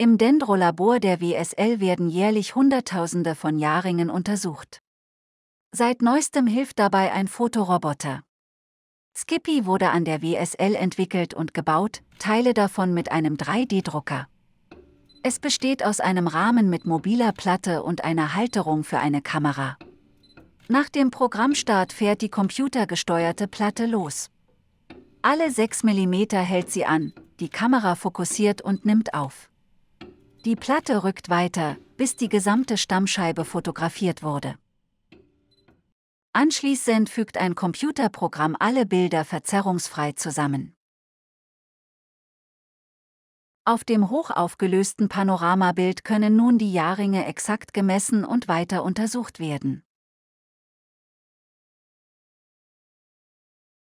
Im Dendrolabor der WSL werden jährlich Hunderttausende von Jahrringen untersucht. Seit neuestem hilft dabei ein Fotoroboter. Skippy wurde an der WSL entwickelt und gebaut, Teile davon mit einem 3D-Drucker. Es besteht aus einem Rahmen mit mobiler Platte und einer Halterung für eine Kamera. Nach dem Programmstart fährt die computergesteuerte Platte los. Alle 6 mm hält sie an, die Kamera fokussiert und nimmt auf. Die Platte rückt weiter, bis die gesamte Stammscheibe fotografiert wurde. Anschließend fügt ein Computerprogramm alle Bilder verzerrungsfrei zusammen. Auf dem hochaufgelösten Panoramabild können nun die Jahrringe exakt gemessen und weiter untersucht werden.